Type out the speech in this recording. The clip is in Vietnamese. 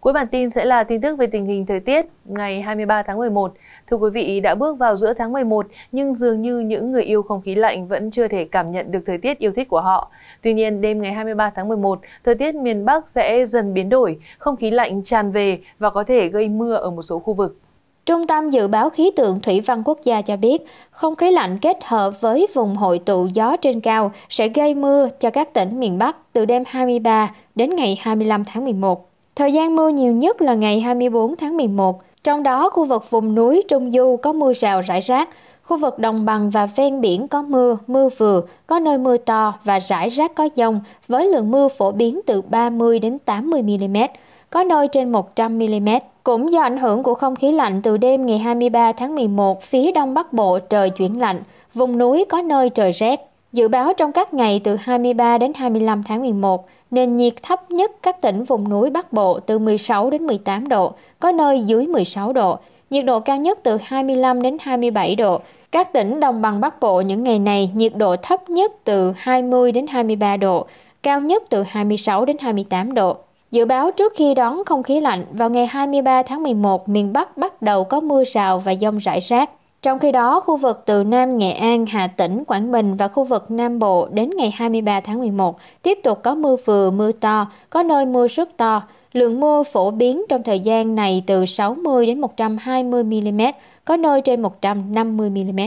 Cuối bản tin sẽ là tin tức về tình hình thời tiết ngày 23 tháng 11. Thưa quý vị, đã bước vào giữa tháng 11 nhưng dường như những người yêu không khí lạnh vẫn chưa thể cảm nhận được thời tiết yêu thích của họ. Tuy nhiên, đêm ngày 23 tháng 11, thời tiết miền Bắc sẽ dần biến đổi, không khí lạnh tràn về và có thể gây mưa ở một số khu vực. Trung tâm Dự báo Khí tượng Thủy văn Quốc gia cho biết, không khí lạnh kết hợp với vùng hội tụ gió trên cao sẽ gây mưa cho các tỉnh miền Bắc từ đêm 23 đến ngày 25 tháng 11. Thời gian mưa nhiều nhất là ngày 24 tháng 11, trong đó khu vực vùng núi Trung Du có mưa rào rải rác, khu vực đồng bằng và ven biển có mưa, mưa vừa, có nơi mưa to và rải rác có dông với lượng mưa phổ biến từ 30 đến 80 mm, có nơi trên 100 mm. Cũng do ảnh hưởng của không khí lạnh từ đêm ngày 23 tháng 11, phía đông bắc bộ trời chuyển lạnh, vùng núi có nơi trời rét. Dự báo trong các ngày từ 23 đến 25 tháng 11, nền nhiệt thấp nhất các tỉnh vùng núi Bắc Bộ từ 16 đến 18 độ, có nơi dưới 16 độ, nhiệt độ cao nhất từ 25 đến 27 độ. Các tỉnh đồng bằng Bắc Bộ những ngày này nhiệt độ thấp nhất từ 20 đến 23 độ, cao nhất từ 26 đến 28 độ. Dự báo trước khi đón không khí lạnh, vào ngày 23 tháng 11, miền Bắc bắt đầu có mưa rào và dông rải rác trong khi đó, khu vực từ Nam Nghệ An, Hà Tĩnh, Quảng Bình và khu vực Nam Bộ đến ngày 23 tháng 11 tiếp tục có mưa vừa, mưa to, có nơi mưa rất to. Lượng mưa phổ biến trong thời gian này từ 60 đến 120 mm, có nơi trên 150 mm.